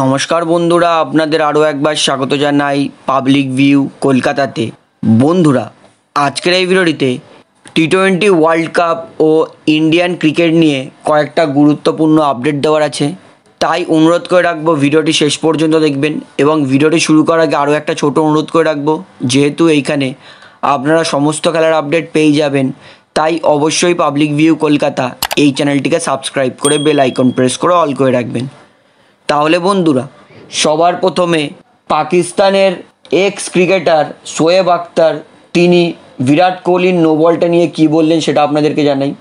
নমস্কার বন্ধুরা আপনাদের আরও একবার স্বাগত জানাই পাবলিক ভিউ কলকাতাতে বন্ধুরা আজকের এই ভিডিওটিতে টি টোয়েন্টি ওয়ার্ল্ড কাপ ও ইন্ডিয়ান ক্রিকেট নিয়ে কয়েকটা গুরুত্বপূর্ণ আপডেট দেওয়ার আছে তাই অনুরোধ করে রাখবো ভিডিওটি শেষ পর্যন্ত দেখবেন এবং ভিডিওটি শুরু করার আগে আরও একটা ছোট অনুরোধ করে রাখবো যেহেতু এইখানে আপনারা সমস্ত খেলার আপডেট পেয়ে যাবেন তাই অবশ্যই পাবলিক ভিউ কলকাতা এই চ্যানেলটিকে সাবস্ক্রাইব করে বেল আইকন প্রেস করে অল করে রাখবেন তাহলে বন্ধুরা সবার প্রথমে পাকিস্তানের এক্স ক্রিকেটার শোয়েব আক্তার তিনি বিরাট কোহলির নোবলটা নিয়ে কী বললেন সেটা আপনাদেরকে জানাই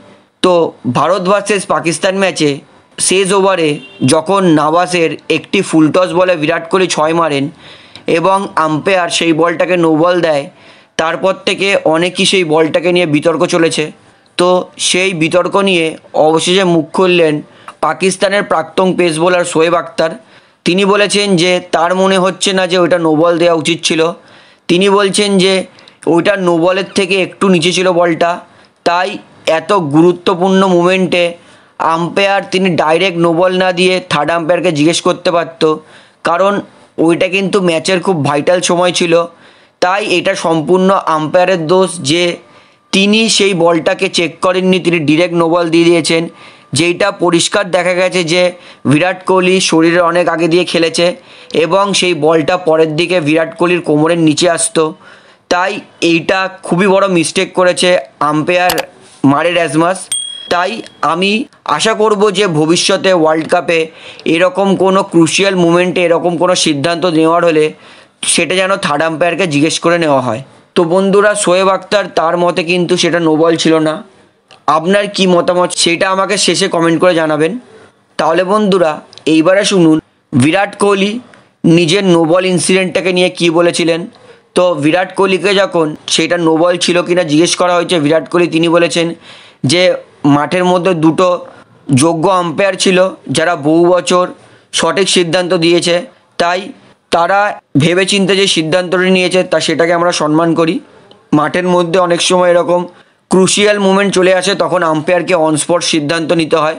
তো ভারত ভার্সেস পাকিস্তান ম্যাচে শেষ ওভারে যখন নাবাসের একটি ফুলটস বলে বিরাট কোহলি ছয় মারেন এবং আম্পায়ার সেই বলটাকে নো বল দেয় তারপর থেকে অনেকই সেই বলটাকে নিয়ে বিতর্ক চলেছে তো সেই বিতর্ক নিয়ে অবশেষে মুখ খুললেন পাকিস্তানের প্রাক্তন পেস বোলার শোয়েব আক্তার তিনি বলেছেন যে তার মনে হচ্ছে না যে ওইটা নোবল দেওয়া উচিত ছিল তিনি বলছেন যে ওইটা নোবলের থেকে একটু নিচে ছিল বলটা তাই এত গুরুত্বপূর্ণ মুমেন্টে আম্পায়ার তিনি ডাইরেক্ট নোবল না দিয়ে থার্ড আম্পায়ারকে জিজ্ঞেস করতে পারত কারণ ওইটা কিন্তু ম্যাচের খুব ভাইটাল সময় ছিল তাই এটা সম্পূর্ণ আম্পায়ারের দোষ যে তিনি সেই বলটাকে চেক করেননি তিনি ডিরেক্ট নোবল দিয়ে দিয়েছেন যেইটা পরিষ্কার দেখা গেছে যে বিরাট কোহলি শরীরের অনেক আগে দিয়ে খেলেছে এবং সেই বলটা পরের দিকে বিরাট কোহলির কোমরের নিচে আসতো তাই এইটা খুবই বড় মিস্টেক করেছে আম্পায়ার মারে অ্যাজমাস তাই আমি আশা করব যে ভবিষ্যতে ওয়ার্ল্ড কাপে এরকম কোনো ক্রুশিয়াল মুমেন্টে এরকম কোনো সিদ্ধান্ত নেওয়ার হলে সেটা যেন থার্ড আম্পায়ারকে জিজ্ঞেস করে নেওয়া হয় তো বন্ধুরা শোয়েব আক্তার তার মতে কিন্তু সেটা নোবল ছিল না আপনার কি মতামত সেটা আমাকে শেষে কমেন্ট করে জানাবেন তাহলে বন্ধুরা এইবারে শুনুন বিরাট কোহলি নিজের নোবল ইনসিডেন্টটাকে নিয়ে কি বলেছিলেন তো বিরাট কোহলিকে যখন সেটা নোবল ছিল কিনা জিজ্ঞেস করা হয়েছে বিরাট কোহলি তিনি বলেছেন যে মাঠের মধ্যে দুটো যোগ্য আম্পায়ার ছিল যারা বহু বছর সঠিক সিদ্ধান্ত দিয়েছে তাই তারা ভেবেচিন্তে যে সিদ্ধান্তটি নিয়েছে তা সেটাকে আমরা সম্মান করি মাঠের মধ্যে অনেক সময় এরকম ক্রুশিয়াল মুমেন্ট চলে আসে তখন আম্পায়ারকে অনস্পট সিদ্ধান্ত নিতে হয়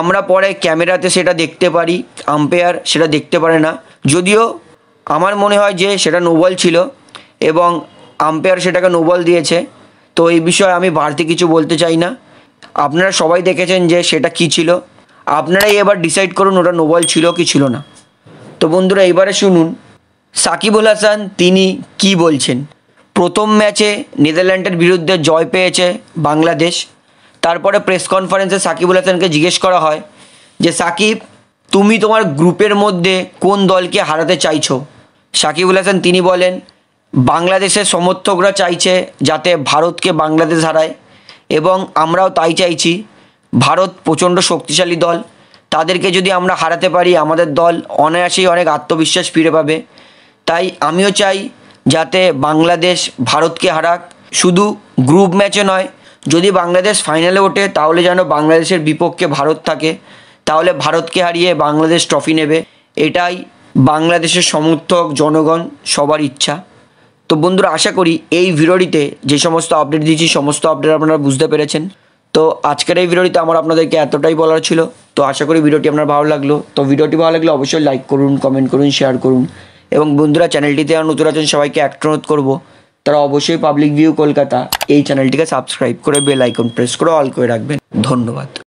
আমরা পরে ক্যামেরাতে সেটা দেখতে পারি আম্পায়ার সেটা দেখতে পারে না যদিও আমার মনে হয় যে সেটা নোবল ছিল এবং আম্পায়ার সেটাকে নোবল দিয়েছে তো এই বিষয়ে আমি বাড়তি কিছু বলতে চাই না আপনারা সবাই দেখেছেন যে সেটা কি ছিল আপনারাই এবার ডিসাইড করুন ওটা নোবল ছিল কি ছিল না তো বন্ধুরা এবারে শুনুন সাকিব হাসান তিনি কি বলছেন প্রথম ম্যাচে নেদারল্যান্ডের বিরুদ্ধে জয় পেয়েছে বাংলাদেশ তারপরে প্রেস কনফারেন্সে সাকিবুল হাসানকে জিজ্ঞেস করা হয় যে সাকিব তুমি তোমার গ্রুপের মধ্যে কোন দলকে হারাতে চাইছো সাকিবুল হাসান তিনি বলেন বাংলাদেশের সমর্থকরা চাইছে যাতে ভারতকে বাংলাদেশ হারায় এবং আমরাও তাই চাইছি ভারত প্রচণ্ড শক্তিশালী দল তাদেরকে যদি আমরা হারাতে পারি আমাদের দল অনায়াসেই অনেক আত্মবিশ্বাস ফিরে পাবে তাই আমিও চাই যাতে বাংলাদেশ ভারতকে হারাক শুধু গ্রুপ ম্যাচে নয় যদি বাংলাদেশ ফাইনালে ওঠে তাহলে যেন বাংলাদেশের বিপক্ষে ভারত থাকে তাহলে ভারতকে হারিয়ে বাংলাদেশ ট্রফি নেবে এটাই বাংলাদেশের সমর্থক জনগণ সবার ইচ্ছা তো বন্ধুরা আশা করি এই ভিডিওটিতে যে সমস্ত আপডেট দিয়েছি সমস্ত আপডেট আপনারা বুঝতে পেরেছেন তো আজকের এই ভিডিওটিতে আমার আপনাদেরকে এতটাই বলার ছিল তো আশা করি ভিডিওটি আপনার ভালো লাগলো তো ভিডিওটি ভালো লাগলে অবশ্যই লাইক করুন কমেন্ট করুন শেয়ার করুন এবং বন্ধুরা চ্যানেলটিতে আর নতুন আছেন সবাইকে একটা অনুরোধ করবো তারা অবশ্যই পাবলিক ভিউ কলকাতা এই চ্যানেলটিকে সাবস্ক্রাইব করে বেল আইকন প্রেস করে অল করে রাখবেন ধন্যবাদ